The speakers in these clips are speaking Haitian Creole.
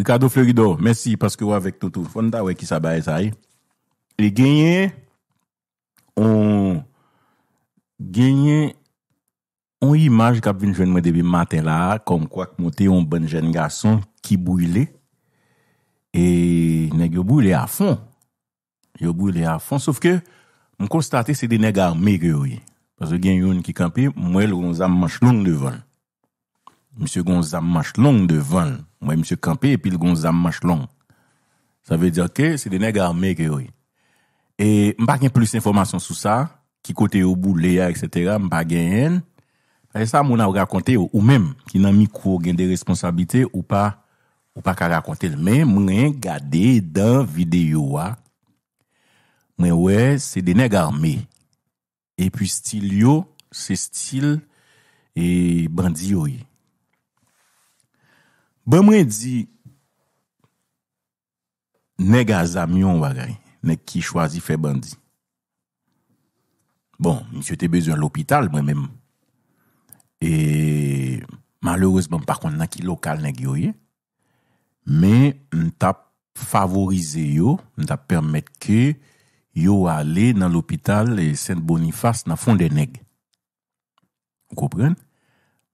Ricardo Florido, mèsi, paske wè avèk toutou. Fonda wè ki sa baye sa yè. Li genye, on genye, on imaj kap vin jen mwen debi maten la, kom kwa k mwote yon bon jen gason ki bouyle, e neg yo bouyle a fon. Yo bouyle a fon, saf ke, mwen konstate se de neg a mege wè. Paske gen yon ki kampi, mwen loun zan manch loun devon. Mse gon zam manch long devan. Mwen mse kampe epil gon zam manch long. Sa ve diyo ke, se dene garme ke yoy. E mpa gen plus informasyon sou sa, ki kote yo bou leya, et cetera, mpa gen. Sa mwen a raconte yo ou menm, ki nan mi kou gen de responsabite ou pa, ou pa ka raconte yo menm, mwen gen gade dan videyo wa. Mwen we, se dene garme. E pi stil yo, se stil e bandi yoy. Bè mwen di, nèk a zamyon wagay, nèk ki chwazi fe bandi. Bon, mwen se te bezyon l'opital, mwen mèm. E malèreuse, mwen par kon nan ki lokal nèk yo ye. Mè, mwen tap favorize yo, mwen tap permèt ke yo wale nan l'opital e Sènt Boniface nan fondè nèk. Goupren?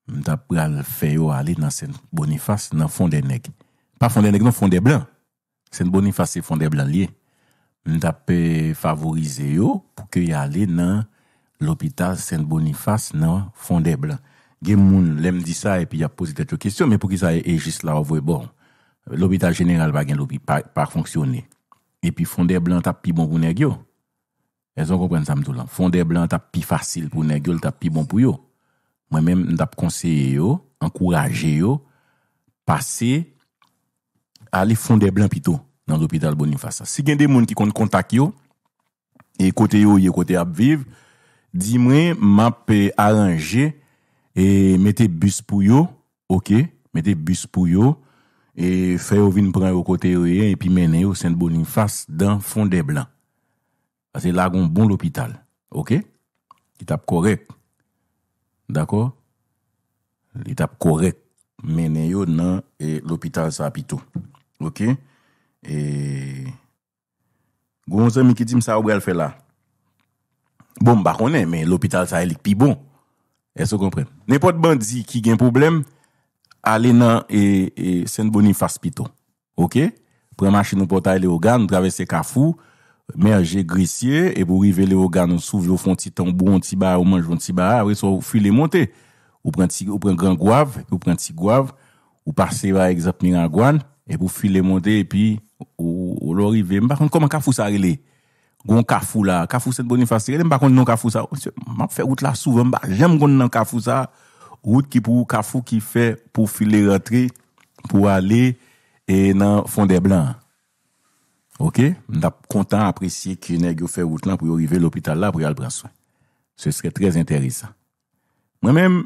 m tap pral fè yo alè nan Sènt Boniface, nan Fondé Blanc. Pa Fondé Blanc nan Fondé Blanc. Sènt Boniface se Fondé Blanc liè. M tap pè euh, favorize yo pou kè y a alè nan l'hôpital Sènt Boniface nan Fondé Blanc. Gè moun lèm di sa e pi ya pose tèto kèsyon, mè pou ki sa e egis la wò vwe bon. L'hôpital jenèral bagèn l'hôpital pa fonksyonè. E pi Fondé Blanc tap pi bon pou nèk yo. E zon kompèn samdou lan. Fondé Blanc tap pi fasil pou nèk yo, l tap pi bon pou yo. mwen mèm ndap konseye yo, ankouraje yo, pase, a li fondè blan pito, nan l'hôpital Bonifasa. Si gen de moun ki kontak yo, e kote yo ye kote ap viv, di mwen, map pe aranje, e mette bus pou yo, ok, mette bus pou yo, e fè yo vin pran yo kote yo ye, e pi mène yo, sènd Bonifas, dan fondè blan. Ase lagon bon l'hôpital, ok, ki tap korek, L'etap korek menen yo nan e l'opital sa apito. E, Gounzen mi ki di msa oubrel fe la. Bon, bakone, men l'opital sa elik pi bon. Eso kompreme. Nepot ban di ki gen problem, ale nan e, sen boni faspito. Preman chen nou potay le ogan, nou travese kafou... Merje grisye, e pou rivele o ganon sou, yo fon titan, bon, ti ba, ou manj, bon, ti ba, apre so, ou fi le monte, ou pren gran guav, ou pren ti guav, ou pase va exapmina gwan, e pou fi le monte, e pi, ou lo rive, mbakon, koman kafou sa rile? Gon kafou la, kafou sen bonifasyen, mbakon non kafou sa, mba fe wout la sou, mba jem gon nan kafou sa, wout ki pou wout kafou ki fe, pou fi le rentre, pou ale, e nan fonde blan, Ok? Mda kontan apresye ki nek yo fe wout lan pou yo rive l'opital la pou yo al praswen. Se sre trez enteresan. Mwen menm,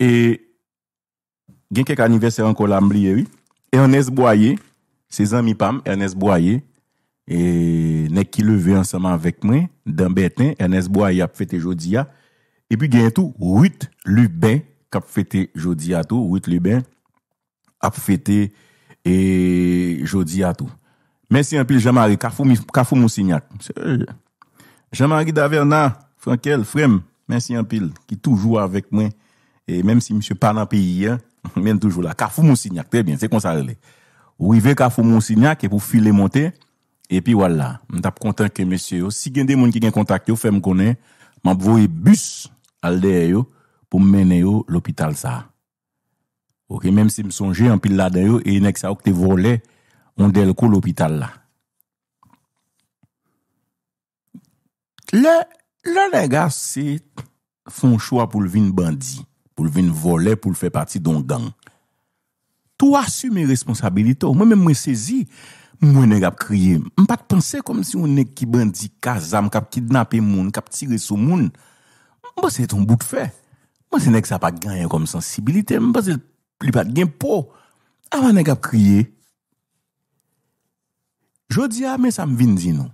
gen kek aniveser an kolam liyewi, Ernest Boye, se zan mi pam, Ernest Boye, nek ki leve ansaman vek men, dan beten, Ernest Boye ap fete jodia, epi gen tou, wout l'uben kap fete jodia tou, wout l'uben ap fete jodia. E jodi atou. Mènsi anpil Jamari, kafou moun sinyak. Jamari Daverna, Frankel, Frem, mènsi anpil ki toujou avèk mwen. E mèmsi msye panan piyi, mènsi toujou la. Kafou moun sinyak, prebyen, se kon sa rele. Ouive kafou moun sinyak e pou file monte. E pi wala, mwen tap kontak ke mènsi yo. Si gen de moun ki gen kontak yo, fèm konen, mwen pouye bus al deye yo pou mène yo l'opital sa. Ok, menm se m sonje, an pil la dayo, e nek sa ouk te vole, an del ko l'opital la. Le, le nega se fon chwa pou l'vin bandi, pou l'vin vole, pou l'fe pati don dan. Tou asume responsabilito, mwen men mwen sezi, mwen nega ap kriye, mwen pa te pense kom si mwen nek ki bandi kazam, kap kidnape moun, kap tire sou moun, mwen pa se ton bout fe. Mwen se nek sa pa ganyan kom sensibilite, mwen pa se pli pat gen po, avan nan kap kriye. Jodia men sam vin zin nou.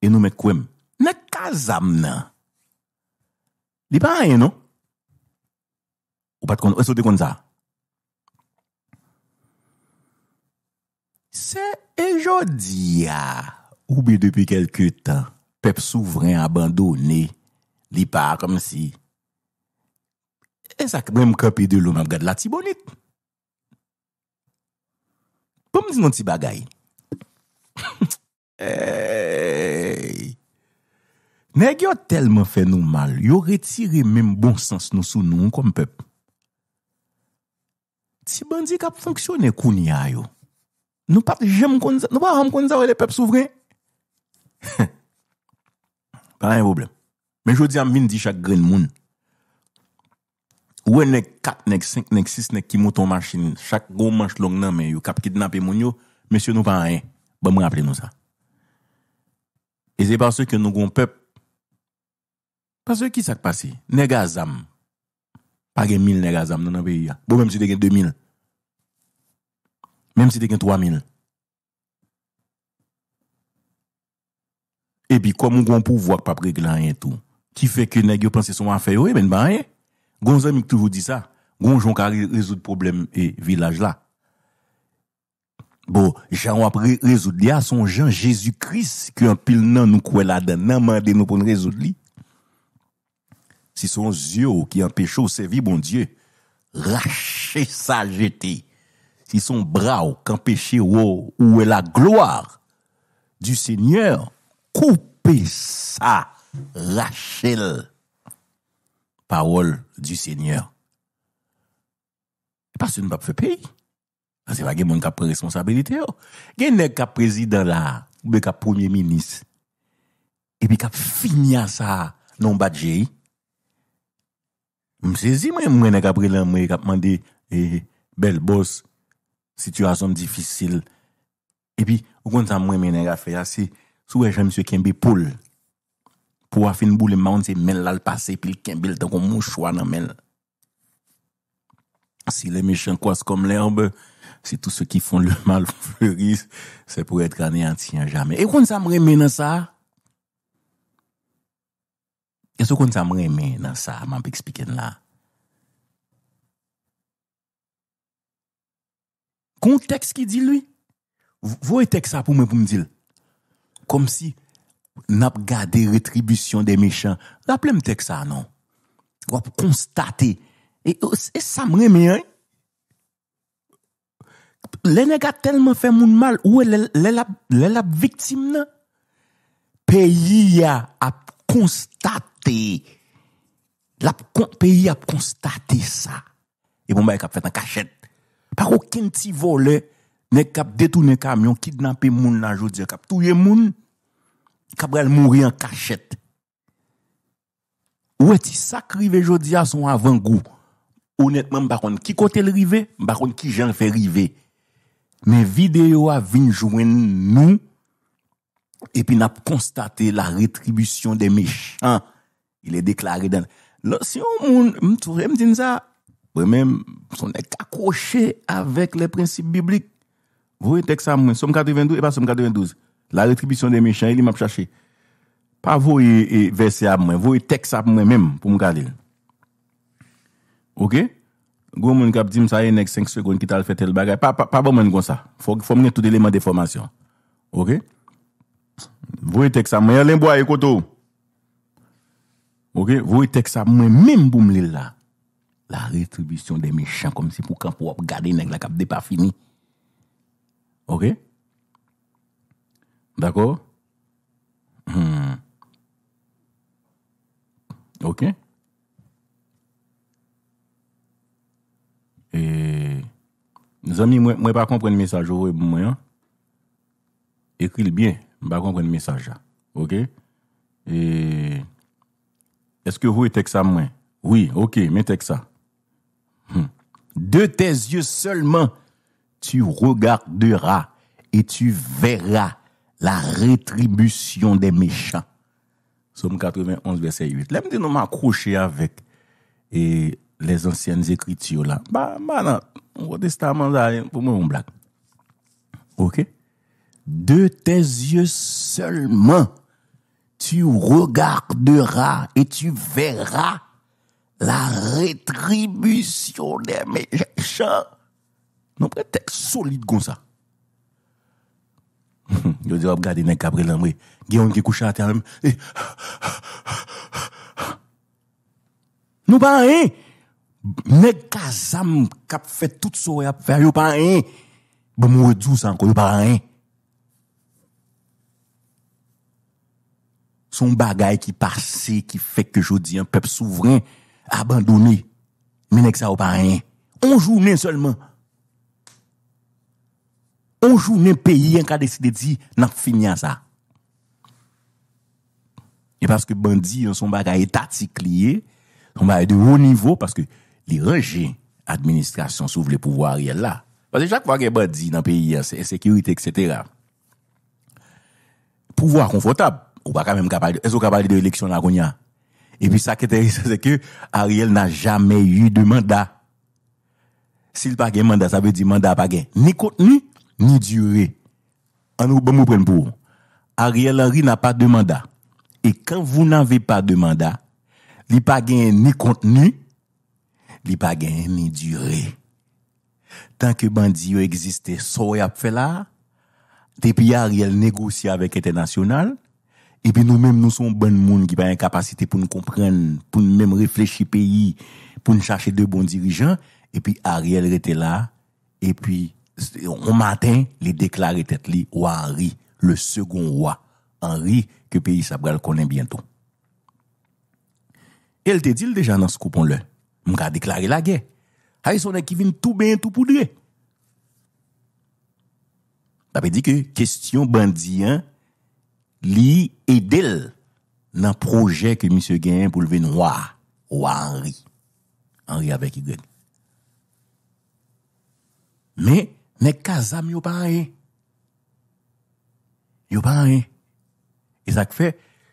E nou men kouem, nan kazam nan. Li pa aye nou? Ou pat kon, ou esote kon sa? Se e Jodia, ou bi depi kelke tan, pep souvren abandone, li pa kom si, E sak brem kapi de loun ap gade la ti bonit. Poum di nou ti bagay? Eyy! Me gyo telman fenou mal, yo retiri menm bon sens nou sou nou kon pep. Ti bandi kap fonksyonen koun ya yo. Nou pat jem konzav, nou pa ram konzav le pep souvren. Paran yon problem. Men jodi am vin di chak gren moun. Ouè nèk kat, nèk sèk, nèk sèk, nèk ki mouton manchini. Chak goun manch long nan men yo. Kap ki dnape moun yo. Mèsyo nou pa anè. Bon mwen apre nou sa. E zè pa sèk yo nou goun pep. Pa sèk yo ki sak pasi. Nèk azam. Pa gen mil nèk azam. Bon mèm si de gen 2000. Mèm si de gen 3000. E bi kwa moun goun pou vwak pa prek la anè tou. Ki fèk yo nèk yo pensè son an fè yo. E ben ba anè. Gon zanmik tou vou di sa? Gon jon ka rezout problem e vilaj la? Bo, jan wap rezout li a son jan Jezu Kris ki an pil nan nou kwe la dan nan mande nou pon rezout li. Si son zyo ki an pechou sevi, bon die, rache sa jete. Si son braw ki an pechou ou e la gloar du seigneur, koupe sa rache l. Parol Du seigneur. E pa se nou pa pou fè peyi. Ase va gen moun kap responsabilite oh. yo. Gen ne kap prezident la. Ou be kap premier minis. E bi kap finya sa. Non badjei. Mwen m'm se zi mwen mwen ne kap prezident la. Mwen ne kap mande eh, bel boss. Situasyon difisil. E bi ou konta mwen mwen ne kap fè ya. Ah, si sou e jen mswe ken bi poul. pou wafin bou le moun se men lal pase pil kembil tan kon moun chwa nan men. Si le mechankwaz kom le anbe, si tout se ki fon le mal fweri, se pou etre aneyantiyan jame. E kon sa mremen nan sa? E so kon sa mremen nan sa? Man pe ekspiken la? Konteks ki di lui? Voi teks sa pou men pou mdil? Kom si? Si? nap gade retribisyon de mechan, la plem tek sa nan, wap konstate, e, e, e sam reme an, le nega telman fe moun mal, ou e le lap, le lap viktim nan, peyi a ap konstate, lap peyi a ap konstate sa, e bon bay e kap fetan kachet, par ou kinti vole, ne kap detounen kamyon, ki dnape moun nan jodi, kap touye moun, Kabrel mouri an kachet. Ou e ti sak rive jodi a son avan go? Honetman m bakon ki kote l rive? M bakon ki jan fe rive. Men videyo a vin jwen nou epi nap konstate la retribusyon de me chan. Il e deklare den. Si yo moun m tou rem din sa, mwen m son ek akroche avèk le prinsip biblik. Vou e tek sa moun. Somme 92 e pa somme 92. La retribisyon eh, bon de me chan, ili map chache. Pa vou yi verse ap mwen, vou yi tek sa ap mwen men pou mwen gade. Ok? Gou mwen kap di msa ye nek 5 second ki tal fete l bagay. Pa, pa, pa, pa mwen gwa sa. Fok fok mwen tout eleman de formasyon. Ok? Vou yi tek sa ap mwen, yal en bo a yi koto. Ok? Vou yi tek sa ap mwen men pou mwen lè la. La retribisyon de me chan, kom si pou kap wap gade, nek la kap de pa fini. Ok? Ok? D'accord hmm. Ok. Et, les amis, moi, moi, pas comprendre le message, moi, hein. je Écris bien, pas comprendre le message, ok? Et, est-ce que vous êtes ça, moi? Oui, ok, avec ça. Hmm. De tes yeux seulement, tu regarderas et tu verras la retribusyon de me chan. Somme 91 verset 8. Lèm di nou m'akroche avèk les ansyen zekritio la. Ba nan, mwote stamen zayen, pou mwen mwen blak. Ok? De te zye solman, ti regardera et ti vera la retribusyon de me chan. Nou mwen te solide kon sa. Yo di wap gade nèk kabre lèm wè. Gè yon kè koucha atè anèm. E. Nou pa anè. Nèk kazam kap fè tout sou wè ap fè. Yo pa anè. Bè mou wè djou san kon. Yo pa anè. Son bagay ki parse ki fè kè jodi. An pep souvren. Abandonè. Mè nèk sa wè pa anè. On jou nèn selman. Mè nèk sa wè. Onjou nen peyi yon ka deside di nan finyan sa. E paske bandi yon son bagay etatik liye, yon bagay de ou nivou, paske li reje administrasyon sou vle pouvwa Ariel la. Paske chak wak e badi nan peyi, sekurite, et cetera. Pouvwa konfotab, ou baka men kapay de, e zo kapay de eleksyon nan konyan. E pi sa kete yon se seke, Ariel nan jamay yu de manda. Si l pa gen manda, sa ve di manda pa gen. Ni kote ni manda, Ni dure. Anou, ban moun pren pou. Ariel Ari nan pa de mandat. E kan vou nan ve pa de mandat, li pa gen ni kontenu, li pa gen ni dure. Tan ke bandi yo egziste, sou yap fe la, te pi Ariel negosi avek ete nasyonal, e pi nou men nou son ban moun ki pa yon kapasite pou nou kompren, pou nou men reflechi peyi, pou nou chache de bon dirijan, e pi Ariel rete la, e pi... On maten li deklare tet li wa Anri, le segon wa Anri ke peyi sa pral konen bienton. El te dil deja nan skupon le. Mka deklare la gen. Hay son ekivin tou ben tou poudre. Ta pe di ke kestyon bandi an li edel nan proje ke misye gen pou leve nou wa wa Anri. Anri avek i gen. Me Ne kazam yo pa an e? Yo pa an e? E zak fe,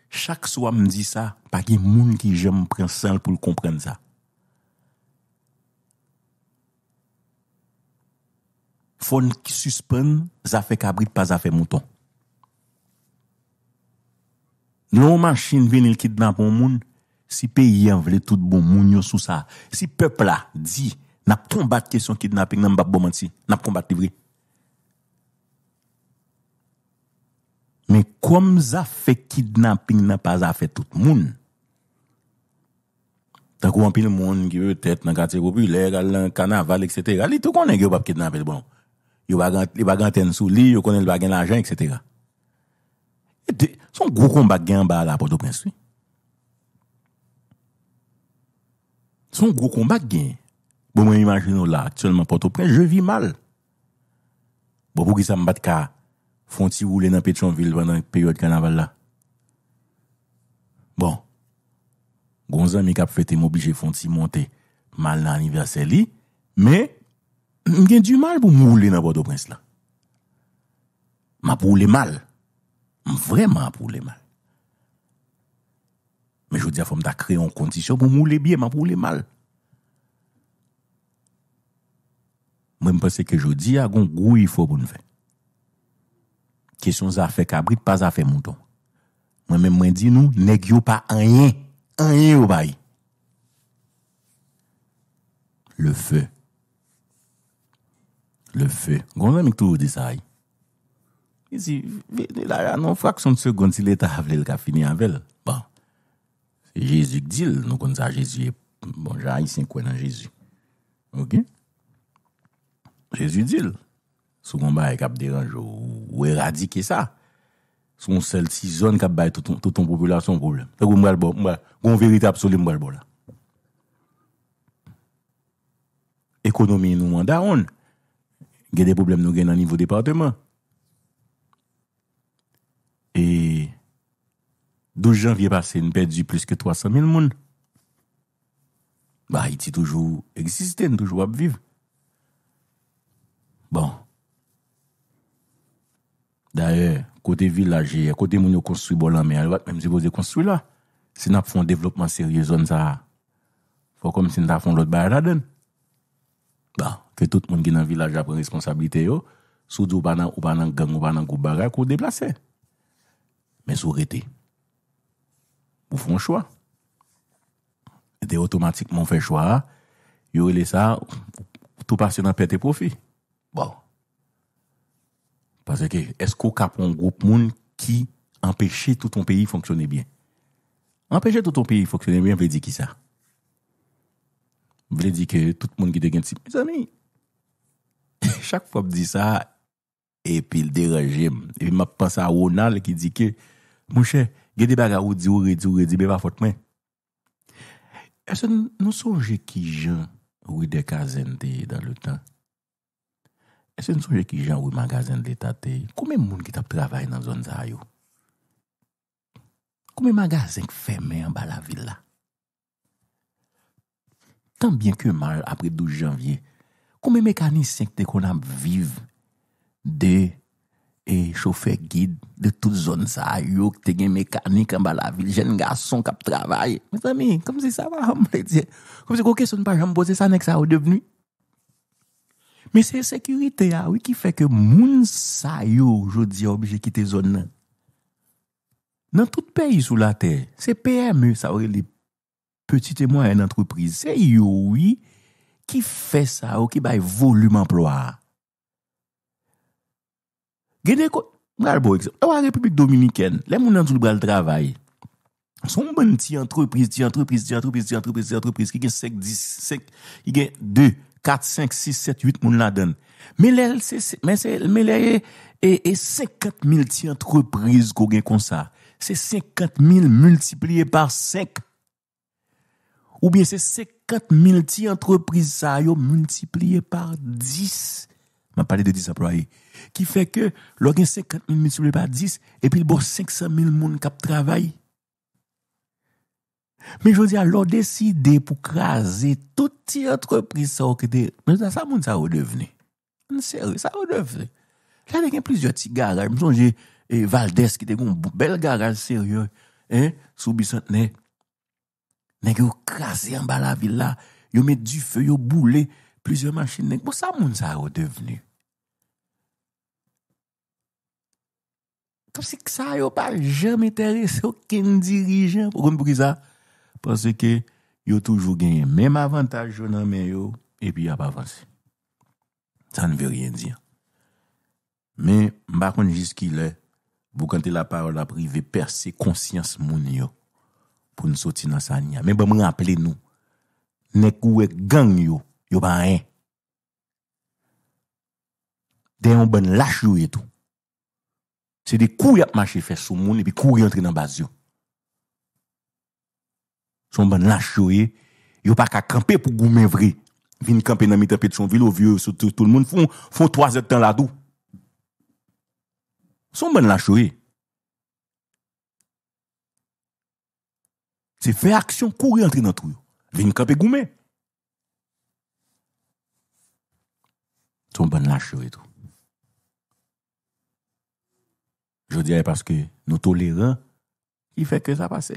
chak sou am di sa, pa ki moun ki jem pren sel pou l kompren za. Fon ki suspen, za fe kabrit pa za fe mouton. Non man chine vin il kit nan pou moun, si peyi an vle tout bon moun yo sou sa. Si pepla di, nap konbat kesyon kidnapping nan mbap bomansi, nap konbat li vri. Men kom za fe kidnapping nan pa za fe tout moun. Tak wampi l moun ki ve tet, nan kante gopi, lè galan, kanaval, etc. Li tou konnen ge wap kidnapping bon. Li bagan ten sou li, li bagan l anjan, etc. Son gwo konbat gen ba la poto prenswi. Son gwo konbat gen, Bo mwen imajin ou la, aktyon mwen pote ou prez, je vi mal. Bo pou ki sa mbat ka fonte ou le nan Petronville bandan yon peryode kan aval la. Bon, gonzan mi kap fete mou bi jè fonte ou monte mal nan aniverseli, me mgen du mal pou moun le nan bote ou prez la. Mwen pou ou le mal. Mwen vreman pou ou le mal. Me joudia fom da kre yon kontisyon pou moun le biye, mwen pou ou le mal. Mwen mwen se ke jodi agon kou yifo pou nou fe. Kesyon zafè kabri, pas zafè mouton. Mwen mwen di nou, nek yo pa anyen. Anyen ou bayi. Le fe. Le fe. Gon lè miktou ou disay? Kizi, vè de la bon. bon, nan fraksyon tse gond si lè ta avlel ka fini anvel? Ban. Se jesu kdil, nou gond sa jesu e bon jayi sen kwenan jesu. Ok? Ok? jesu dil, sou kon baye kap deranj ou eradike sa, sou kon sel si zon kap baye touton populasyon problem, kon verite absoli mbal bol. Ekonomi nou an da hon, gen de problem nou gen nan nivou departement, e 12 janvye pase, nou pedi plus ke 300 mil moun, ba iti toujou eksiste, nou toujou apviv, Aè, kote vilaje, kote moun yo konstru bolan mè, mè mse boze konstru la. Se nan foun developman serye zon sa, fò kom se nan foun lot bayan la den. Ba, ke tout moun ki nan vilaje apren responsabilite yo, sou djou banan, ou banan gang, ou banan goup bagay, kou deplase. Mè sou rete. Ou foun chwa. E de otomatik moun fè chwa. Yo rele sa, tou pasyonan pète profi. Ba, bon. ou. Pase ke, esko kapon goup moun ki empèche touton peyi fonksyonè byen? Empèche touton peyi fonksyonè byen, vè di ki sa? Vè di ki tout moun ki de gen si, mis anè, chak fòp di sa, epil de rejèm. E vi map pansa a Ronald ki di ki, mouchè, gè di baga ou di ou re di ou re di be va fòt mè. E se nou souje ki jan ou de kazen de dan le tan? E se n souje ki jan wou magazen de tate, koume moun ki tap travay nan zon zay yo? Koume magazen ki feme an ba la vil la? Tan bien ki yo man apre 12 janvye, koume mekanik senk te kon ap viv de e choufe guide de tout zon zay yo ki te gen mekanik an ba la vil jen gason kap travay? Mes ami, kom se sa va ambele diye? Kom se kou keson pa jan mboze sa nek sa ou deveni? Me se sekurite ya ou ki fe ke moun sa yo jodi obje kite zon nan. E, oh, nan tout peyi sou la te, se PME sa ou re li peti temoyen antroprize, se yo ou ki fe sa ou ki bay volume emploar. Genye kon, mwen albo ekse, ou a Republik Dominiken, le moun anjoul bral travay, son mwen ti antroprize, ti antroprize, ti antroprize, ti antroprize, ki gen sek dis, sek, ki gen de, de, 4, 5, 6, 7, 8 moun la den. Mè lè lè, mè lè lè, e 5, 4 mil ti antreprise kou gen konsa. Se 5, 4 mil multiplié par 5. Ou bien se 5, 4 mil ti antreprise sa yo multiplié par 10. Mè palè de 10 aproyé. Ki fè ke lò gen 5, 4 mil multiplié par 10 epil bo 500 mil moun kap travayi. Men joun di a lò deside pou krasi touti antrepris sa ou kete. Men joun di a sa moun sa ou deveni. Mwen seri, sa ou deveni. Jane gen plizye ti garaj. Mwen joun di Valdez ki te goun bel garaj seri. E, sou bisant ne. Nen ki ou krasi an ba la villa. Yo met du fe, yo boule. Plizye manchin ne. Mwen bon, sa moun sa ou deveni. Kapsi ki sa yo pa jem etere se ou ken dirijen. Mwen joun di sa. Pwese ke yo toujou genye menm avantage yo nan men yo, epi yo ap avanse. Sa ne ve riyen diyan. Men, mbakon jis ki le, bou kante la parola privé perse konsyans moun yo, pou nou soti nan sa nyan. Bon, men, ban mwen aple nou, nek ouwe gang yo, yo ban en. Den yon ban lache yo etou. Se de kou yap mache fesou moun, epi kou yon tre nan baz yo. Son ban lache ouye, yo pa ka kampe pou goumen vre. Vin kampe nan mi tempe chon vilo, vye, tout le moun, foun 3 et tan la dou. Son ban lache ouye. Se fe aksyon kou re entri nan tou yo. Vin kampe goumen. Son ban lache ouye tou. Je dirè paske nou tolè rè, i fè ke sa pase.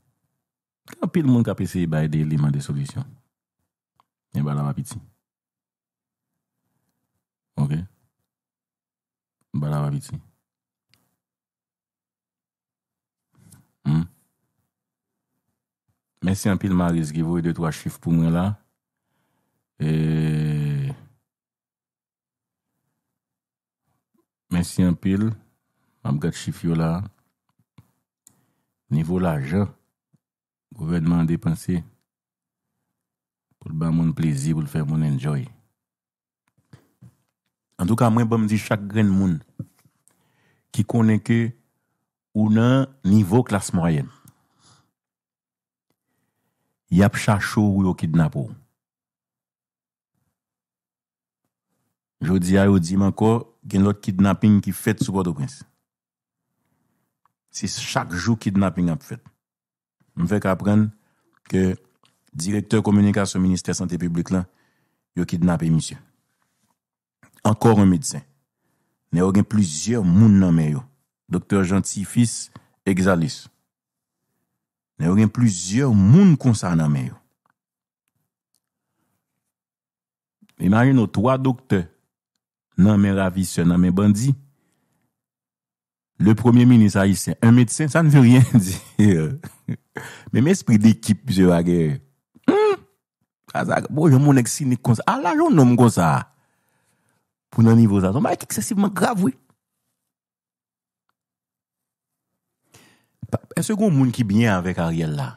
apil moun kapese ba ede liman de solusyon. E ba la wapiti. Ok? Ba la wapiti. Mèsi anpil hmm. ma rizgivou e 2-3 chif pou mwen la, e mèsi anpil ap gat chif yo la, nivou la jò, gouvernement a dépensé pour le faire mon plaisir, pour le faire mon enjoy. En tout cas, moi, je me dis chaque grand monde qui connaît que ou un niveau classe moyenne, il y a chacho ou kidnappé. Je dis à vous, dis encore, il y a l'autre kidnapping qui fait sur Port-au-Prince. C'est chaque jour kidnapping est fait. Mwen fek apren ke direkter komunikasyon minister sante publik lan yo kidnap emisyon. Ankor an medsen. Ne orin plizye moun nanmen yo. Dokter jantifis, egzalis. Ne orin plizye moun konsan nanmen yo. Imagin nou twa dokte nanmen ravisyon nanmen bandi. Le premier ministre, un médecin, sa n'veu rien dire. Mè mè esprit d'équipe, hmm? ah, bon, je wage. Bo, yon moun ek sinik kon sa. A ah, la, yon nom kon sa. Poun anivou sa. Soma ek ekseksifman grav, wè. En segoun moun ki bine avèk a riel la,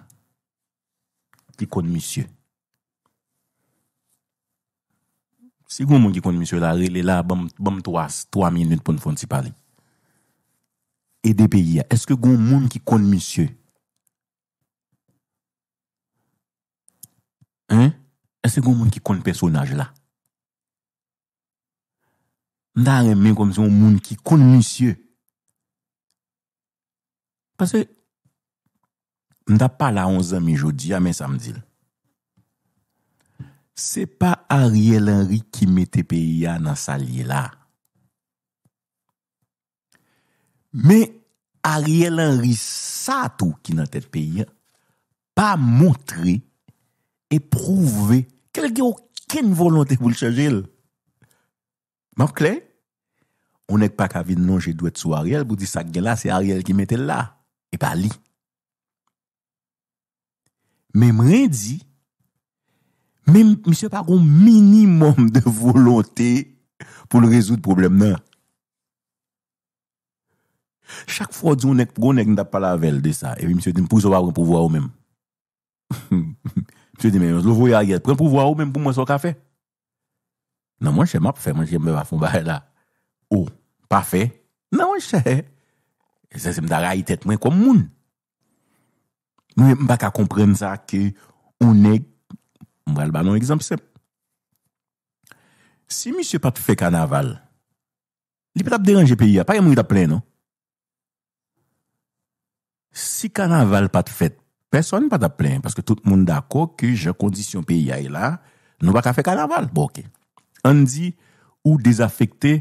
ki kon misye. Segoun moun ki kon misye la, rile la, bèm toas, toa minit pon fon si pari. Ede peyi ya, eske goun moun ki kon misye? Hein? Ese goun moun ki kon pesonaj la? Nda reme kon misye moun ki kon misye? Pase, nda pa la 11 an mi jodi, ah, a men samdil. Se pa Ariel Henry ki mete peyi ya nan salye la? Men, Ariel Henry Sato ki nan tet peyi, pa montre, e prouve, kel gen ou ken volante pou l chejil. Mankle, ou nek pa kavi nan jedwet sou Ariel, pou di sak gen la, se Ariel ki metel la, e pa li. Men mren di, men mse parou minimum de volante pou l rezout probleme nan. Chak fwo di ou nek pou goun nek ni dap pala vel de sa, evi msye di mpou soba ou mpou voua ou menm. Msye di menm, louvou ya yed, pran pou voua ou menm pou mwen soka fe. Nan mwen che map fe, mwen che mwen va foun baje la. Ou, pa fe, nan mwen che. E se se mda rayi tet mwen kou moun. Mwen mba ka kompren sa ke ou nek, mwen val ban nou ek zamp sep. Si msye pa pou fe kanaval, li pe tap deranje pe yi, apay mwen yi tap plen nou. Si kanaval pa te fet, peson pa te plen, paske tout moun d'ako ki jen kondisyon pi yae la, nou pa ka fe kanaval. Boke. An di ou dezafekte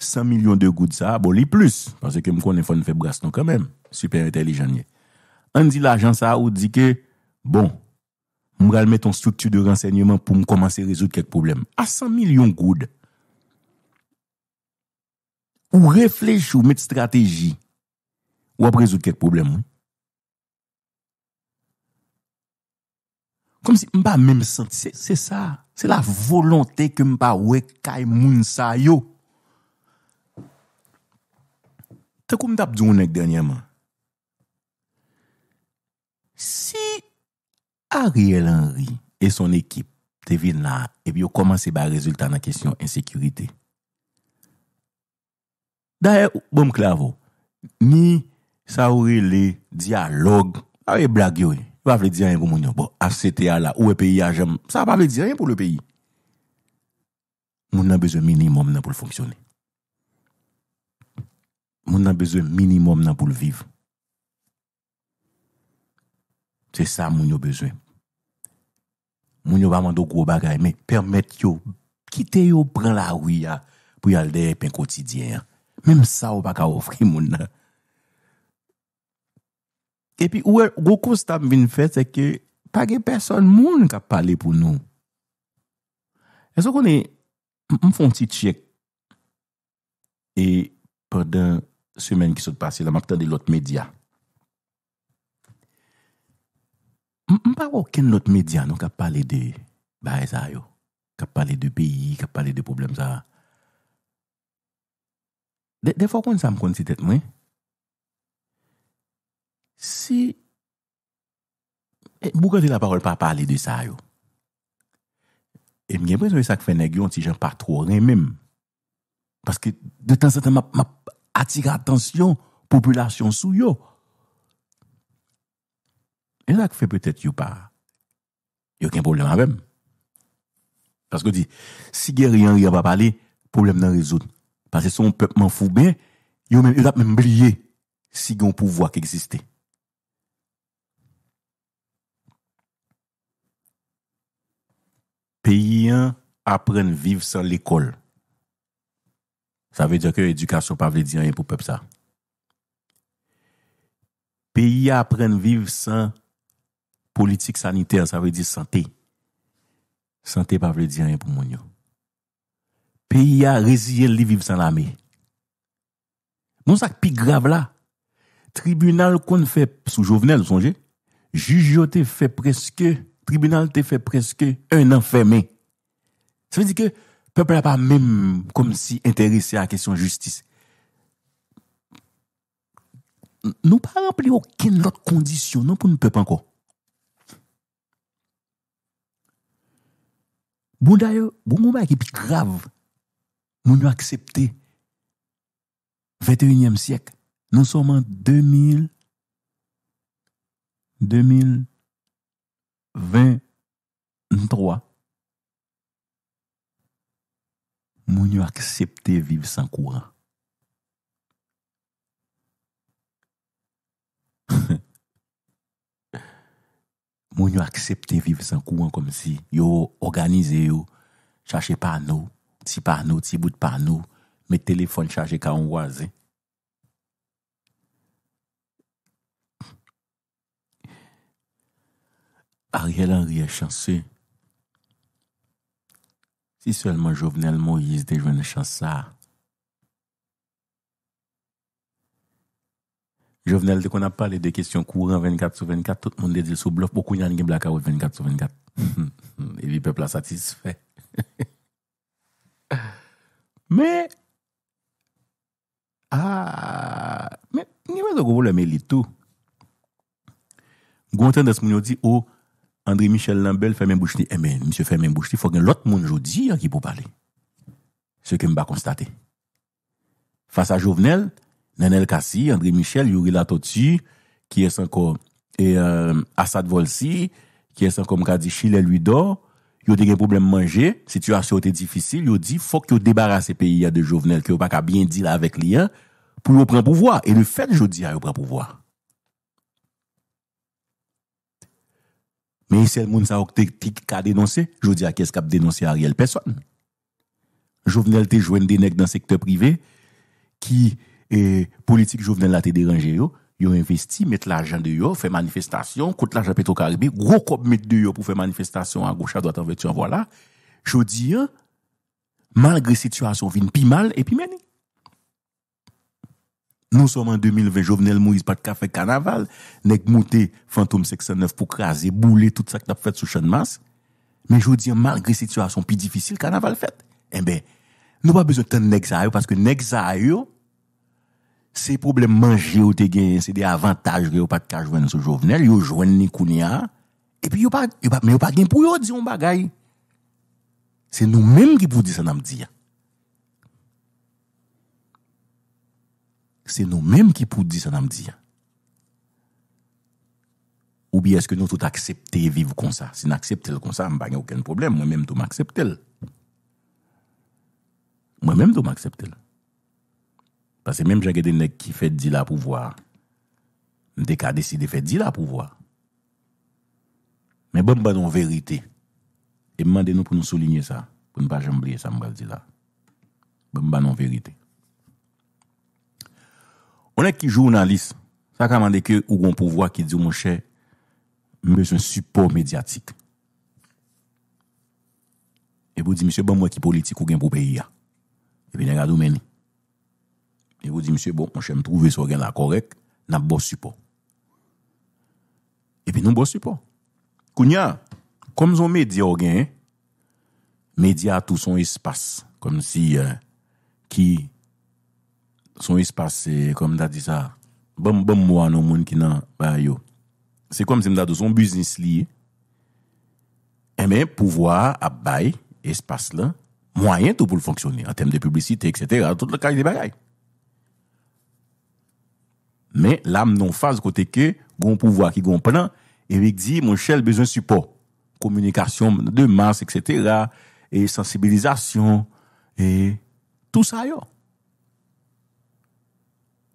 100 milyon de goud sa, bo li plus, paske kem konen foun fe braston kamem, super entelijanye. An di la jans sa ou di ke, bon, mou gal met ton stoutu de rensegnement pou mou komanse rezout kek problem. A 100 milyon goud, ou reflej ou met strategi, ou ap rezout kek problem ou, Kom si mba men senti, se sa, se la volante ke mba wek kay moun sa yo. Te kou mdap djounen k denye man? Si Ariel Henry e son ekip te vide nan, e bi yo komanse ba rezultat nan kesyon insekurite. Da e bom klavo, mi sa oure le diyalog ave blag yo e. Va vle diyen pou moun yo, bo, af se te ala, ou e peyi a jem, sa va vle diyen pou le peyi. Moun nan bezwe minimum nan pou l'fonksyonne. Moun nan bezwe minimum nan pou l'viv. Se sa moun yo bezwe. Moun yo ba mando kou w bagay, me, permette yo, kite yo, pran la wiya, pou yaldey epen kotidyen. Mem sa w baga ofri moun nan. E pi ouè, gokou stam vin fè, seke, page person moun ka pale pou nou. E so konè, m fon ti tchek, e pèrdan semen ki sot pasi la, m ap tande lot media. M pa wò ken lot media nou ka pale de, ba e zay yo, ka pale de peyi, ka pale de problem zay. De fò kon sa m kon si tèt mwen, Si, eh, mbou ka de la parol pa pale de sa yo, e mgen prezoy sa ke fe negyon ti jen pa tro ren mim, paske de tan satan map atika atensyon popolasyon sou yo, enak fe petet yo pa, yo ken problem an bem. Paske di, si gen riyan riyan pa pale, problem nan rezoun. Paske son pep man fou ben, yo dap men blye si gen pou vwa ke eksiste. Peyi apren vive san l'ekol. Sa ve diyo ke edukasyon pa vle diyan yon pou pep sa. Peyi apren vive san politik saniter. Sa ve diyo, sante. Sante pa vle diyan yon pou moun yo. Peyi apren vive san l'ami. Non sa ki pi grav la. Tribunal kon fè sou jovenel, sonje. Jujote fè preske... Tribunal te fè preske un an fèmè. Se fè di ke, pèpè la pa mèm kom si enterese a kesyon justis. Nou pa rampli okin lot kondisyon, nou pou nou pèp anko. Boun dayo, boun mou mbèk epi trav, moun nou aksepte 21è sièk, nou soman 2000 2000 23. Moun yo aksepte vive san kouan. Moun yo aksepte vive san kouan kom si yo organize yo chache panou, ti panou, ti bout panou, me telefon chache ka an wazen. a rye lan rye chanse. Si selman jovenel mo yis de jwen chansa. Jovenel de kon ap pale de kisyon kou ran 24 sou 24, tout moun de dil sou blof, pokou yon gen blaka wot 24 sou 24. E vi pepla satisfe. Me, a, me, ni mwen do kou wole me li tou. Gwantan de smoun yo di, o, André Michel Lambelle, Femmè Mboucheté, eh mè, M. Femmè Mboucheté, fòk yon lot moun jodi yon ki pou palè, se ke mba konstate. Fas a Jouvenel, Nenel Kassi, André Michel, Yurila Toti, ki es euh, an kon, Asad Volsi, ki es an kon mka di Chilè Luido, yon de gen problem manje, situasyon te difisil, yon di fòk yon debara se peyi yon de Jouvenel ki yon baka byen di la vek liyan, pou yon pren pouvoi, e le fèd jodi yon pren pouvoi. Men yon sel moun sa ok tek tik ka denonse, jow di a kes kap denonse a riel peswan. Jouvenelte jwen denek nan sektor prive, ki politik jouvenel la te deranje eh, yo, yon investi, met la ajan de yo, fe manifestasyon, kote la ajan peto karibi, gwo kop met de yo pou fe manifestasyon a gosha, doa tan vetu an wala. Jow di a, malgre situasyon vin, pi mal, e pi meni. Nou som an 2020, Jovenel Moïse Patka fèk kanaval, nek moutè Fantoum 69 pou krasè, boule, tout sa k tap fèk sou chanmas, men jo diyan, mal gri situasyon pi difisil, kanaval fèk. En eh ben, nou pa bezon ten nek zayou, paske nek zayou, se problem manje ou te gen, se de avantaj re ou Patka jwen sou Jovenel, yo jwen ni kounia, e pi yo pa gen pou yo diyon bagay. Se nou menm ki pou di sanam diyan. se nou menm ki pou di sa nan m di ya. Ou bi eske nou tout aksepte e viv kon sa. Se nan aksepte l kon sa, m bagne ouken problem. Mwen menm tou m aksepte l. Mwen menm tou m aksepte l. Pase menm jankete nek ki fè di la pou vwa. M dek a deside fè di la pou vwa. Men bon banon verite. E m mande nou pou nou soligne sa. Pou nou pa jambliye sa m gal di la. Bon banon verite. Onè ki jounanlis, sa kamande ke ou goun pou vwa ki di ou mwen chè mwen bè son support medyatik. E pou di, msè, bon mwen ki politik ou gen pou peyi ya. E pi nè gado meni. E pou di, msè, bon, mwen chè mtrouve sou gen la korek nan bo support. E pi nou bo support. Koun ya, kom zon medya ou gen, medya a tout son espas, kon si ki euh, ki Son espase, kom da di sa, bom bom mwa nou moun ki nan bayay yo. Se kom se mda do son business liye, eme pouvoi ap bay espase la, mwayen tou pou l'fonksyoni, an tem de publicite, etc. Tout lakay li bayay. Me, lam non faz kote ke, goun pouvoi ki goun penan, evik di, moun chel bezon support, komunikasyon de mas, etc. E sensibilizasyon, e tout sa yo.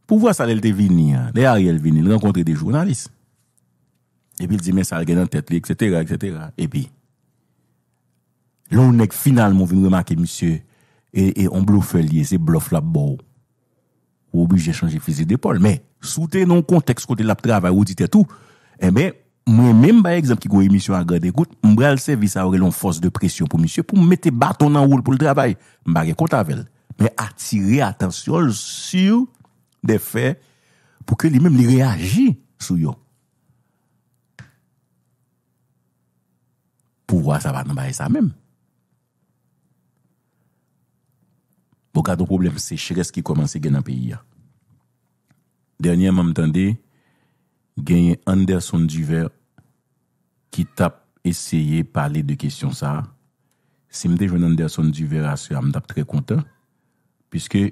pou vwa sa lè l te vini, lè Ariel vini, lè renkontre de jounalist. E pi l di men sa l gen an tet li, et cetera, et cetera. E pi, lounèk final moun vin remakè, misye, e on blofè li, e se blof la bò. Ou bi jè chanjè fizè de pol. Men, sou te non konteks kote lap trabè, ou ditè tou, e men, mwen men mbè ekzamp ki gò emisyon agèd ekout, mbè l servis avre loun fòs de presyon pou misye, pou mbè te baton nan woul pou l trabè, mbè gè kontavel. Men atire atensyon sur... Bon, de fè pou ke li mèm li reagi sou yo. Pou wè sa va nanbaye sa mèm. Pou kado problem se chè kè se ki komanse gen an peyi ya. Dernyen mèm tende, genye Anderson Duvers ki tap esye pale de kèsyon sa. Simde jwen Anderson Duvers asye am tap tre kontan. Piske